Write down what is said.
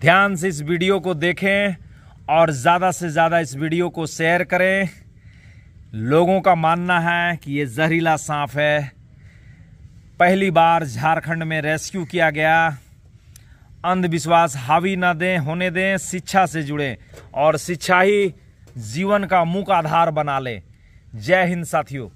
ध्यान से इस वीडियो को देखें और ज़्यादा से ज़्यादा इस वीडियो को शेयर करें लोगों का मानना है कि ये जहरीला सांप है पहली बार झारखंड में रेस्क्यू किया गया अंधविश्वास हावी ना दें होने दें शिक्षा से जुड़ें और शिक्षा ही जीवन का मुख्य आधार बना लें जय हिंद साथियों